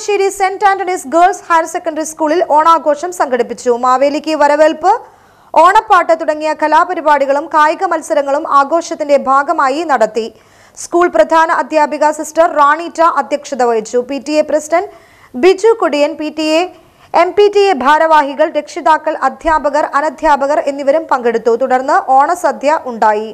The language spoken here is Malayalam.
Changanassery saint Antony's girls higher secondary സ്കൂളിൽ ഓണാഘോഷം സംഘടിപ്പിച്ചു മാവേലിക്ക് വരവേൽപ്പ് ഓണപ്പാട്ട് തുടങ്ങിയ കലാപരിപാടികളും കായിക മത്സരങ്ങളും ആഘോഷത്തിന്റെ ഭാഗമായി നടത്തി സ്കൂൾ പ്രധാന അധ്യാപിക സിസ്റ്റർ റാണിറ്റ അധ്യക്ഷത വഹിച്ചു P T A president Biju Kodiyan P T A M P T A ഭാരവാഹികൾ രക്ഷിതാക്കൾ അധ്യാപകർ അനധ്യാപകർ എന്നിവരും പങ്കെടുത്തു തുടർന്ന് ഓണസദ്യ ഉണ്ടായി